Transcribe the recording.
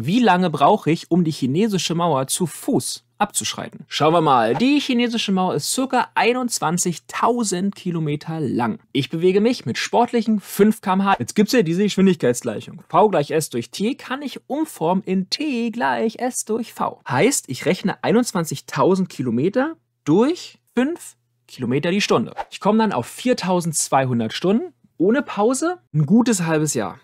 Wie lange brauche ich, um die chinesische Mauer zu Fuß abzuschreiten? Schauen wir mal. Die chinesische Mauer ist ca. 21.000 Kilometer lang. Ich bewege mich mit sportlichen 5 km/h. Jetzt gibt es ja diese Geschwindigkeitsgleichung. V gleich S durch T kann ich umformen in T gleich S durch V. Heißt, ich rechne 21.000 Kilometer durch 5 Kilometer die Stunde. Ich komme dann auf 4.200 Stunden ohne Pause ein gutes halbes Jahr.